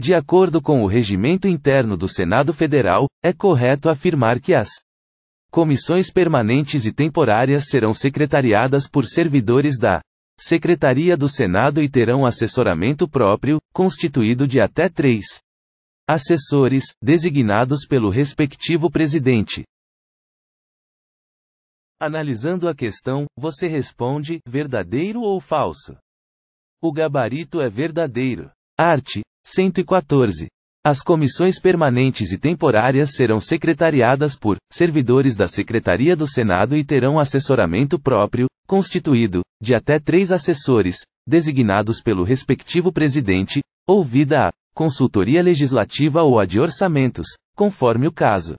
De acordo com o regimento interno do Senado Federal, é correto afirmar que as comissões permanentes e temporárias serão secretariadas por servidores da Secretaria do Senado e terão assessoramento próprio, constituído de até três assessores, designados pelo respectivo presidente. Analisando a questão, você responde: verdadeiro ou falso? O gabarito é verdadeiro. Arte, 114. As comissões permanentes e temporárias serão secretariadas por servidores da Secretaria do Senado e terão assessoramento próprio, constituído, de até três assessores, designados pelo respectivo presidente, ouvida a consultoria legislativa ou a de orçamentos, conforme o caso.